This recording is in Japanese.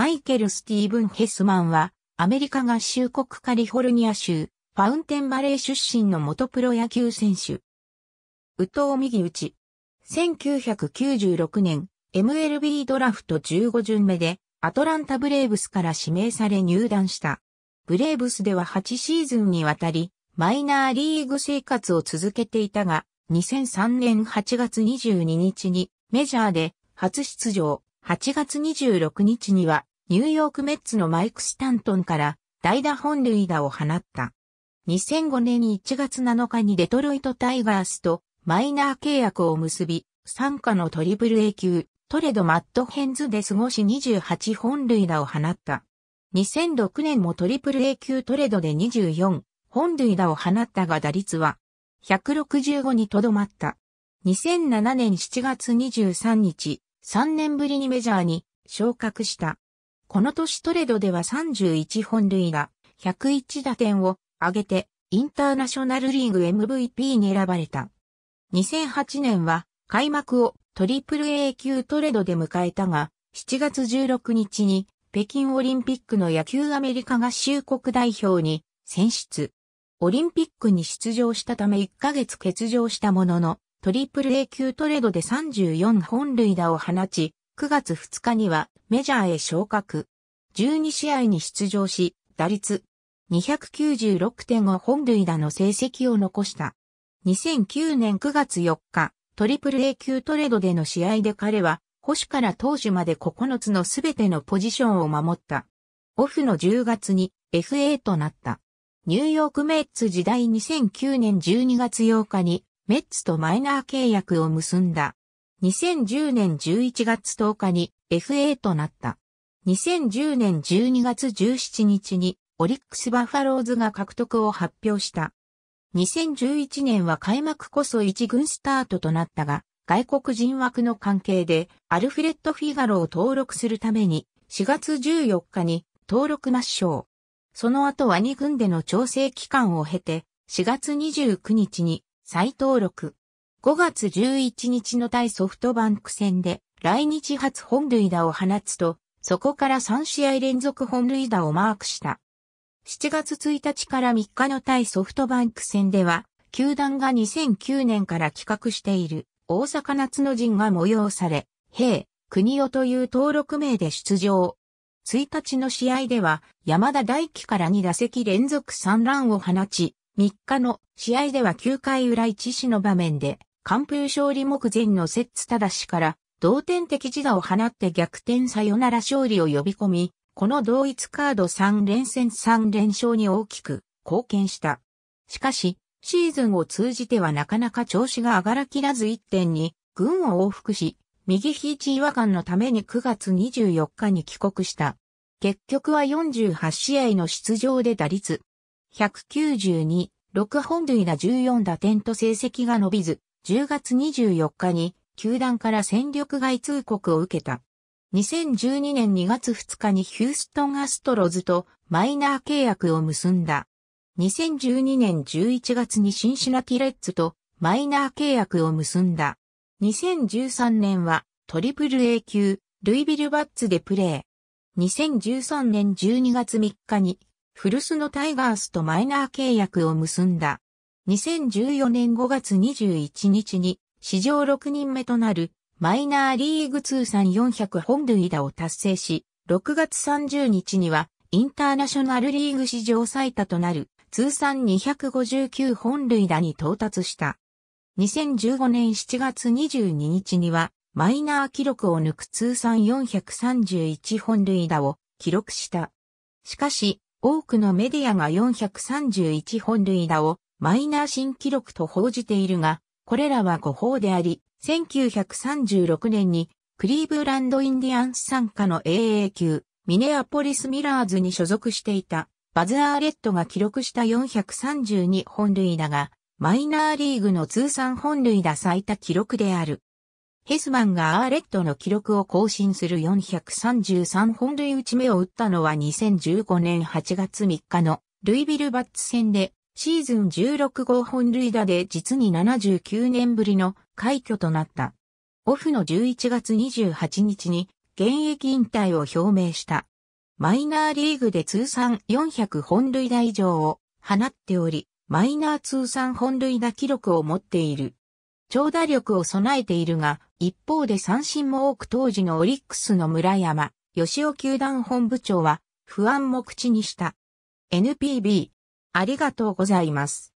マイケル・スティーブン・ヘスマンは、アメリカ合衆国カリフォルニア州、ファウンテンバレー出身の元プロ野球選手。宇藤右打ち。1996年、MLB ドラフト15巡目で、アトランタブレーブスから指名され入団した。ブレーブスでは8シーズンにわたり、マイナーリーグ生活を続けていたが、2003年8月22日にメジャーで初出場、8月26日にはニューヨークメッツのマイク・スタントンから代打本塁打を放った。2005年1月7日にデトロイト・タイガースとマイナー契約を結び、参加のトリプル A 級、トレド・マット・ヘンズで過ごし28本塁打を放った。2006年もトリプル A 級トレードで24本塁打を放ったが打率は165にとどまった。2007年7月23日、3年ぶりにメジャーに昇格した。この年トレドでは31本塁打、101打点を挙げて、インターナショナルリーグ MVP に選ばれた。2008年は開幕をトリプル A 級トレドで迎えたが、7月16日に北京オリンピックの野球アメリカ合衆国代表に選出。オリンピックに出場したため1ヶ月欠場したものの、トリプル A 級トレードで34本塁打を放ち、9月2日にはメジャーへ昇格。12試合に出場し、打率296.5本塁打の成績を残した。2009年9月4日、トリプル A 級トレードでの試合で彼は、保守から投手まで9つのすべてのポジションを守った。オフの10月に FA となった。ニューヨークメッツ時代2009年12月8日にメッツとマイナー契約を結んだ。2010年11月10日に FA となった。2010年12月17日にオリックスバファローズが獲得を発表した。2011年は開幕こそ1軍スタートとなったが、外国人枠の関係でアルフレッド・フィガロを登録するために4月14日に登録抹消。その後は2軍での調整期間を経て4月29日に再登録。5月11日の対ソフトバンク戦で来日初本塁打を放つと、そこから3試合連続本塁打をマークした。7月1日から3日の対ソフトバンク戦では、球団が2009年から企画している大阪夏の陣が催され、平、国夫という登録名で出場。1日の試合では山田大輝から2打席連続3ランを放ち、3日の試合では9回裏1死の場面で完封勝利目前の摂津忠しから同点的自打を放って逆転さよなら勝利を呼び込み、この同一カード3連戦3連勝に大きく貢献した。しかし、シーズンを通じてはなかなか調子が上がらきらず1点に、軍を往復し、右肘違和感のために9月24日に帰国した。結局は48試合の出場で打率192、6本塁打14打点と成績が伸びず、10月24日に球団から戦力外通告を受けた。2012年2月2日にヒューストンアストロズとマイナー契約を結んだ。2012年11月にシンシナティレッツとマイナー契約を結んだ。2013年はトリプル A 級、ルイビルバッツでプレー。2013年12月3日にフルスのタイガースとマイナー契約を結んだ。2014年5月21日に史上6人目となるマイナーリーグ通算400本塁打を達成し、6月30日にはインターナショナルリーグ史上最多となる通算259本塁打に到達した。2015年7月22日にはマイナー記録を抜く通算431本塁打を記録した。しかし、多くのメディアが431本塁打をマイナー新記録と報じているが、これらは誤報であり、1936年にクリーブランドインディアンス参加の AA 級ミネアポリスミラーズに所属していたバズ・アーレットが記録した432本塁打がマイナーリーグの通算本塁打最多記録である。ヘスマンがアーレットの記録を更新する433本塁打ち目を打ったのは2015年8月3日のルイビルバッツ戦でシーズン16号本塁打で実に79年ぶりの快挙となった。オフの11月28日に現役引退を表明した。マイナーリーグで通算400本塁打以上を放っており、マイナー通算本塁打記録を持っている。長打力を備えているが、一方で三振も多く当時のオリックスの村山、吉尾球団本部長は、不安も口にした。NPB、ありがとうございます。